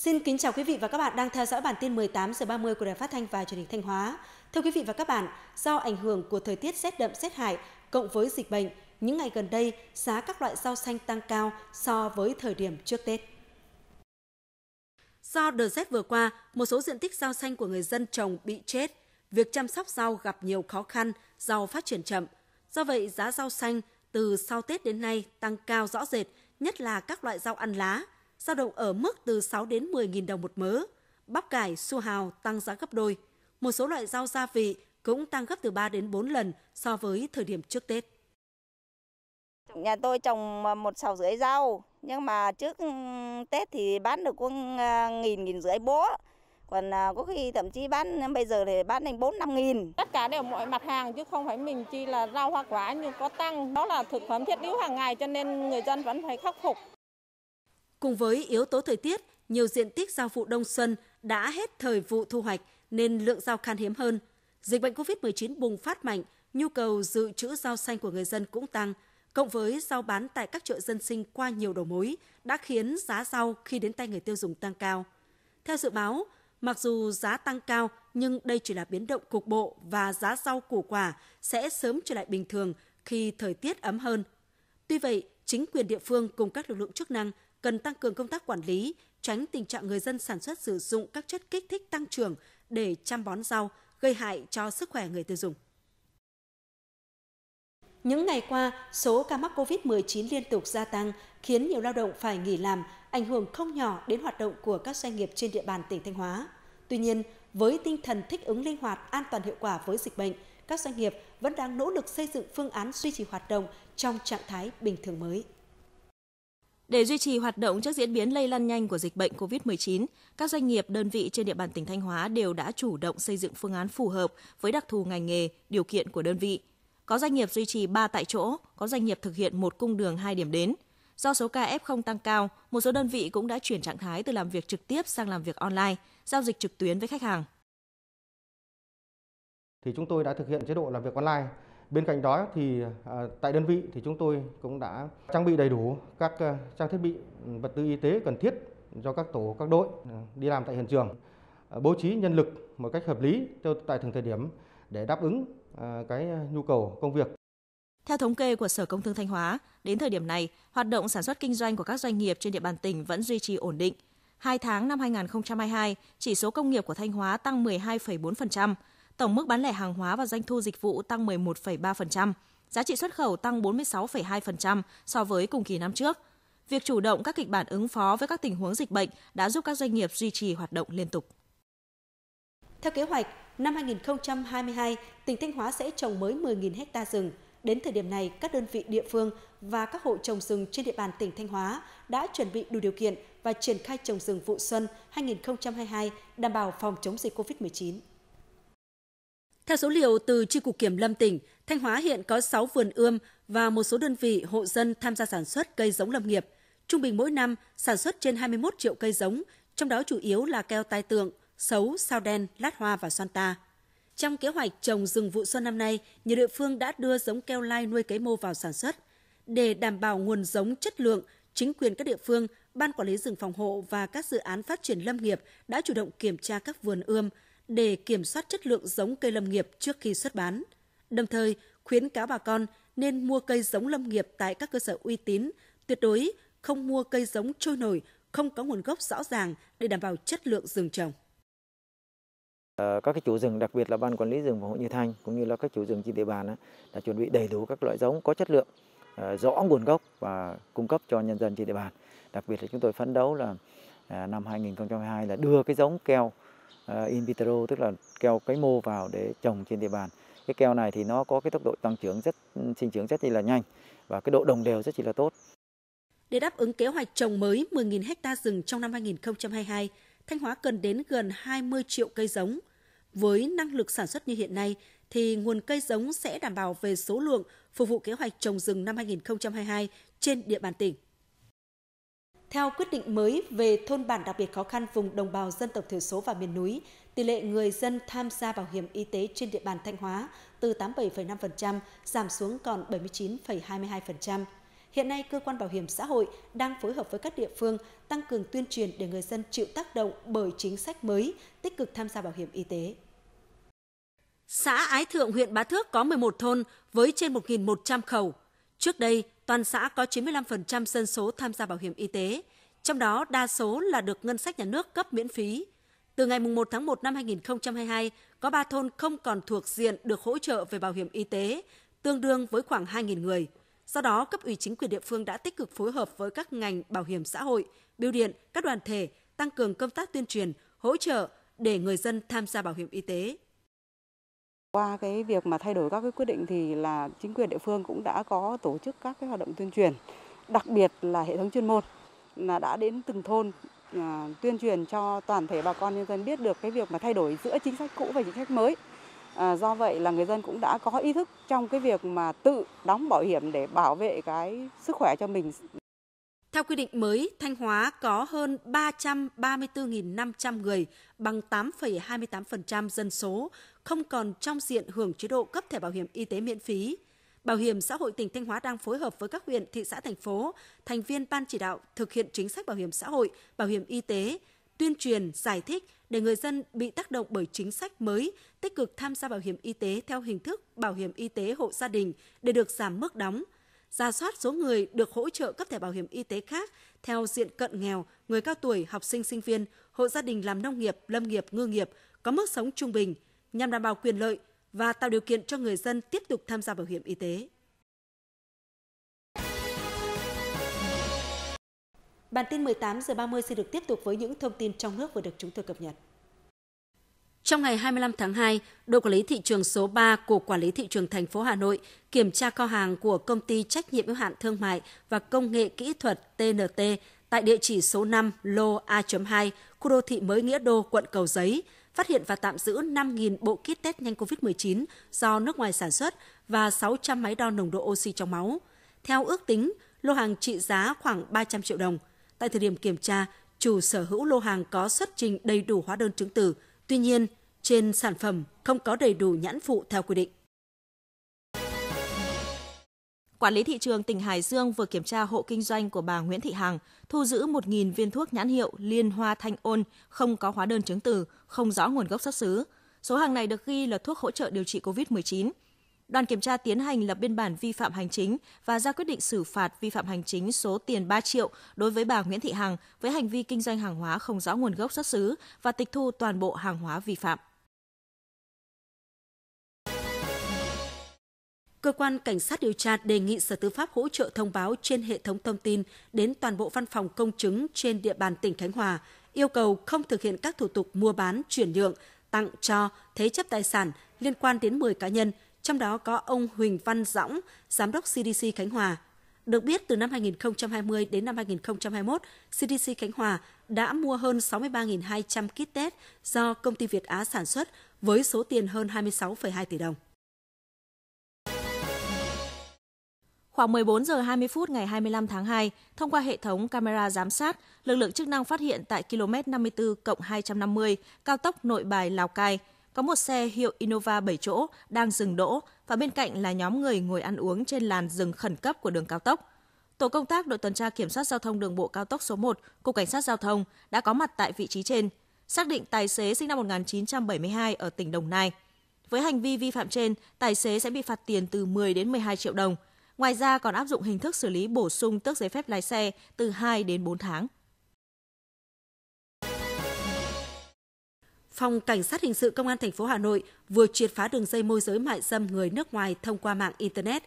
Xin kính chào quý vị và các bạn đang theo dõi bản tin 18 giờ 30 của Đài Phát thanh và Truyền hình Thanh Hóa. Thưa quý vị và các bạn, do ảnh hưởng của thời tiết rét đậm rét hại cộng với dịch bệnh, những ngày gần đây giá các loại rau xanh tăng cao so với thời điểm trước Tết. Do đợt rét vừa qua, một số diện tích rau xanh của người dân trồng bị chết, việc chăm sóc rau gặp nhiều khó khăn, rau phát triển chậm. Do vậy, giá rau xanh từ sau Tết đến nay tăng cao rõ rệt, nhất là các loại rau ăn lá – dao động ở mức từ 6 đến 10.000 đồng một mớ. Bắp cải, su hào tăng giá gấp đôi. Một số loại rau gia vị cũng tăng gấp từ 3 đến 4 lần so với thời điểm trước Tết. Nhà tôi trồng một sào rưỡi rau, nhưng mà trước ừ, Tết thì bán được con à, nghìn nghìn rưỡi bố. Còn à, có khi thậm chí bán bây giờ thì bán thành 4 năm nghìn. Tất cả đều mọi mặt hàng chứ không phải mình chi là rau hoa quả nhưng có tăng. Đó là thực phẩm thiết yếu hàng ngày cho nên người dân vẫn phải khắc phục. Cùng với yếu tố thời tiết, nhiều diện tích giao vụ đông xuân đã hết thời vụ thu hoạch nên lượng rau khan hiếm hơn. Dịch bệnh COVID-19 bùng phát mạnh, nhu cầu dự trữ rau xanh của người dân cũng tăng, cộng với rau bán tại các chợ dân sinh qua nhiều đầu mối đã khiến giá rau khi đến tay người tiêu dùng tăng cao. Theo dự báo, mặc dù giá tăng cao nhưng đây chỉ là biến động cục bộ và giá rau củ quả sẽ sớm trở lại bình thường khi thời tiết ấm hơn. Tuy vậy, chính quyền địa phương cùng các lực lượng chức năng cần tăng cường công tác quản lý, tránh tình trạng người dân sản xuất sử dụng các chất kích thích tăng trưởng để chăm bón rau, gây hại cho sức khỏe người tiêu dùng. Những ngày qua, số ca mắc COVID-19 liên tục gia tăng, khiến nhiều lao động phải nghỉ làm, ảnh hưởng không nhỏ đến hoạt động của các doanh nghiệp trên địa bàn tỉnh Thanh Hóa. Tuy nhiên, với tinh thần thích ứng linh hoạt, an toàn hiệu quả với dịch bệnh, các doanh nghiệp vẫn đang nỗ lực xây dựng phương án duy trì hoạt động trong trạng thái bình thường mới. Để duy trì hoạt động trước diễn biến lây lan nhanh của dịch bệnh COVID-19, các doanh nghiệp, đơn vị trên địa bàn tỉnh Thanh Hóa đều đã chủ động xây dựng phương án phù hợp với đặc thù ngành nghề, điều kiện của đơn vị. Có doanh nghiệp duy trì 3 tại chỗ, có doanh nghiệp thực hiện một cung đường hai điểm đến. Do số ca F0 tăng cao, một số đơn vị cũng đã chuyển trạng thái từ làm việc trực tiếp sang làm việc online, giao dịch trực tuyến với khách hàng. Thì chúng tôi đã thực hiện chế độ làm việc online Bên cạnh đó thì à, tại đơn vị thì chúng tôi cũng đã trang bị đầy đủ các à, trang thiết bị ừ, vật tư y tế cần thiết cho các tổ các đội ừ, đi làm tại hiện trường à, bố trí nhân lực một cách hợp lý tại từng thời điểm để đáp ứng cái nhu cầu công việc. Theo thống kê của Sở Công Thương Thanh Hóa, đến thời điểm này, hoạt động sản xuất kinh doanh của các doanh nghiệp trên địa bàn tỉnh vẫn duy trì ổn định. Hai tháng năm 2022, chỉ số công nghiệp của Thanh Hóa tăng 12,4%, tổng mức bán lẻ hàng hóa và doanh thu dịch vụ tăng 11,3%, giá trị xuất khẩu tăng 46,2% so với cùng kỳ năm trước. Việc chủ động các kịch bản ứng phó với các tình huống dịch bệnh đã giúp các doanh nghiệp duy trì hoạt động liên tục. Theo kế hoạch, năm 2022, tỉnh Thanh Hóa sẽ trồng mới 10.000 ha rừng. Đến thời điểm này, các đơn vị địa phương và các hộ trồng rừng trên địa bàn tỉnh Thanh Hóa đã chuẩn bị đủ điều kiện và triển khai trồng rừng vụ xuân 2022 đảm bảo phòng chống dịch COVID-19. Theo số liệu từ Tri Cục Kiểm Lâm tỉnh, Thanh Hóa hiện có 6 vườn ươm và một số đơn vị hộ dân tham gia sản xuất cây giống lâm nghiệp. Trung bình mỗi năm sản xuất trên 21 triệu cây giống, trong đó chủ yếu là keo tai tượng, sấu, sao đen, lát hoa và xoan ta. Trong kế hoạch trồng rừng vụ xuân năm nay, nhiều địa phương đã đưa giống keo lai nuôi cấy mô vào sản xuất. Để đảm bảo nguồn giống chất lượng, chính quyền các địa phương, ban quản lý rừng phòng hộ và các dự án phát triển lâm nghiệp đã chủ động kiểm tra các vườn ươm, để kiểm soát chất lượng giống cây lâm nghiệp trước khi xuất bán. Đồng thời, khuyến cáo bà con nên mua cây giống lâm nghiệp tại các cơ sở uy tín, tuyệt đối không mua cây giống trôi nổi, không có nguồn gốc rõ ràng để đảm bảo chất lượng rừng trồng. Ờ, các cái chủ rừng, đặc biệt là ban quản lý rừng và hộ Như Thanh cũng như là các chủ rừng trên địa bàn đã chuẩn bị đầy đủ các loại giống có chất lượng, ờ, rõ nguồn gốc và cung cấp cho nhân dân trên địa bàn. Đặc biệt là chúng tôi phấn đấu là à, năm 2022 là đưa cái giống keo À, in vitro tức là keo cấy mô vào để trồng trên địa bàn cái keo này thì nó có cái tốc độ tăng trưởng rất sinh trưởng rất là nhanh và cái độ đồng đều rất là tốt để đáp ứng kế hoạch trồng mới 10.000 ha rừng trong năm 2022 Thanh Hóa cần đến gần 20 triệu cây giống với năng lực sản xuất như hiện nay thì nguồn cây giống sẽ đảm bảo về số lượng phục vụ kế hoạch trồng rừng năm 2022 trên địa bàn tỉnh. Theo quyết định mới về thôn bản đặc biệt khó khăn vùng đồng bào dân tộc thiểu số và miền núi, tỷ lệ người dân tham gia bảo hiểm y tế trên địa bàn Thanh Hóa từ 87,5% giảm xuống còn 79,22%. Hiện nay, cơ quan bảo hiểm xã hội đang phối hợp với các địa phương tăng cường tuyên truyền để người dân chịu tác động bởi chính sách mới, tích cực tham gia bảo hiểm y tế. Xã Ái Thượng, huyện Bá Thước có 11 thôn với trên 1.100 khẩu. Trước đây, toàn xã có 95% dân số tham gia bảo hiểm y tế, trong đó đa số là được ngân sách nhà nước cấp miễn phí. Từ ngày 1 tháng 1 năm 2022, có 3 thôn không còn thuộc diện được hỗ trợ về bảo hiểm y tế, tương đương với khoảng 2.000 người. Do đó, cấp ủy chính quyền địa phương đã tích cực phối hợp với các ngành bảo hiểm xã hội, biêu điện, các đoàn thể, tăng cường công tác tuyên truyền, hỗ trợ để người dân tham gia bảo hiểm y tế. Qua cái việc mà thay đổi các cái quyết định thì là chính quyền địa phương cũng đã có tổ chức các cái hoạt động tuyên truyền, đặc biệt là hệ thống chuyên môn là đã đến từng thôn à, tuyên truyền cho toàn thể bà con nhân dân biết được cái việc mà thay đổi giữa chính sách cũ và chính sách mới. À, do vậy là người dân cũng đã có ý thức trong cái việc mà tự đóng bảo hiểm để bảo vệ cái sức khỏe cho mình theo quy định mới, Thanh Hóa có hơn 334.500 người, bằng 8,28% dân số, không còn trong diện hưởng chế độ cấp thẻ bảo hiểm y tế miễn phí. Bảo hiểm xã hội tỉnh Thanh Hóa đang phối hợp với các huyện, thị xã, thành phố, thành viên ban chỉ đạo thực hiện chính sách bảo hiểm xã hội, bảo hiểm y tế, tuyên truyền, giải thích để người dân bị tác động bởi chính sách mới tích cực tham gia bảo hiểm y tế theo hình thức bảo hiểm y tế hộ gia đình để được giảm mức đóng – ra soát số người được hỗ trợ cấp thẻ bảo hiểm y tế khác theo diện cận nghèo, người cao tuổi, học sinh sinh viên, hộ gia đình làm nông nghiệp, lâm nghiệp, ngư nghiệp có mức sống trung bình nhằm đảm bảo quyền lợi và tạo điều kiện cho người dân tiếp tục tham gia bảo hiểm y tế. Bản tin 18 giờ 30 sẽ được tiếp tục với những thông tin trong nước vừa được chúng tôi cập nhật. Trong ngày 25 tháng 2, đội quản lý thị trường số 3 của quản lý thị trường thành phố Hà Nội kiểm tra kho hàng của công ty trách nhiệm hữu hạn thương mại và công nghệ kỹ thuật TNT tại địa chỉ số 5 lô A.2, khu đô thị mới Nghĩa Đô, quận Cầu Giấy, phát hiện và tạm giữ 5.000 bộ kit test nhanh COVID-19 do nước ngoài sản xuất và 600 máy đo nồng độ oxy trong máu. Theo ước tính, lô hàng trị giá khoảng 300 triệu đồng. Tại thời điểm kiểm tra, chủ sở hữu lô hàng có xuất trình đầy đủ hóa đơn chứng từ. Tuy nhiên, trên sản phẩm không có đầy đủ nhãn phụ theo quy định. Quản lý thị trường tỉnh Hải Dương vừa kiểm tra hộ kinh doanh của bà Nguyễn Thị Hằng, thu giữ 1.000 viên thuốc nhãn hiệu Liên Hoa Thanh Ôn, không có hóa đơn chứng từ, không rõ nguồn gốc xuất xứ. Số hàng này được ghi là thuốc hỗ trợ điều trị COVID-19. Đoàn kiểm tra tiến hành lập biên bản vi phạm hành chính và ra quyết định xử phạt vi phạm hành chính số tiền 3 triệu đối với bà Nguyễn Thị Hằng với hành vi kinh doanh hàng hóa không rõ nguồn gốc xuất xứ và tịch thu toàn bộ hàng hóa vi phạm. Cơ quan Cảnh sát điều tra đề nghị Sở Tư pháp hỗ trợ thông báo trên hệ thống thông tin đến toàn bộ văn phòng công chứng trên địa bàn tỉnh Khánh Hòa, yêu cầu không thực hiện các thủ tục mua bán, chuyển nhượng, tặng cho, thế chấp tài sản liên quan đến 10 cá nhân, trong đó có ông Huỳnh Văn Dõng, Giám đốc CDC Khánh Hòa. Được biết, từ năm 2020 đến năm 2021, CDC Khánh Hòa đã mua hơn 63.200 kit test do công ty Việt Á sản xuất với số tiền hơn 26,2 tỷ đồng. Khoảng 14 giờ 20 phút ngày 25 tháng 2, thông qua hệ thống camera giám sát, lực lượng chức năng phát hiện tại km 54 cộng 250, cao tốc Nội Bài Lào Cai, có một xe hiệu Innova 7 chỗ đang dừng đỗ và bên cạnh là nhóm người ngồi ăn uống trên làn dừng khẩn cấp của đường cao tốc. Tổ công tác đội tuần tra kiểm soát giao thông đường bộ cao tốc số 1, Cục Cảnh sát Giao thông đã có mặt tại vị trí trên, xác định tài xế sinh năm 1972 ở tỉnh Đồng Nai. Với hành vi vi phạm trên, tài xế sẽ bị phạt tiền từ 10 đến 12 triệu đồng – Ngoài ra còn áp dụng hình thức xử lý bổ sung tước giấy phép lái xe từ 2 đến 4 tháng. Phòng Cảnh sát hình sự Công an thành phố Hà Nội vừa triệt phá đường dây môi giới mại dâm người nước ngoài thông qua mạng internet.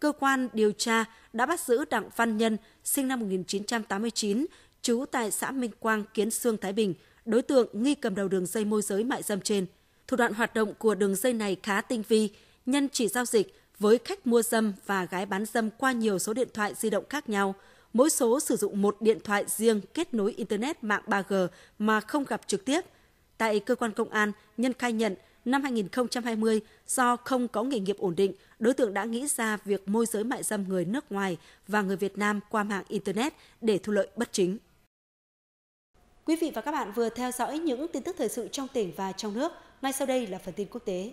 Cơ quan điều tra đã bắt giữ Đặng Văn Nhân, sinh năm 1989, trú tại xã Minh Quang, Kiến Sương, Thái Bình, đối tượng nghi cầm đầu đường dây môi giới mại dâm trên. Thủ đoạn hoạt động của đường dây này khá tinh vi, nhân chỉ giao dịch với khách mua dâm và gái bán dâm qua nhiều số điện thoại di động khác nhau. Mỗi số sử dụng một điện thoại riêng kết nối Internet mạng 3G mà không gặp trực tiếp. Tại cơ quan công an, Nhân khai nhận năm 2020 do không có nghề nghiệp ổn định, đối tượng đã nghĩ ra việc môi giới mại dâm người nước ngoài và người Việt Nam qua mạng Internet để thu lợi bất chính. Quý vị và các bạn vừa theo dõi những tin tức thời sự trong tỉnh và trong nước. Ngay sau đây là phần tin quốc tế.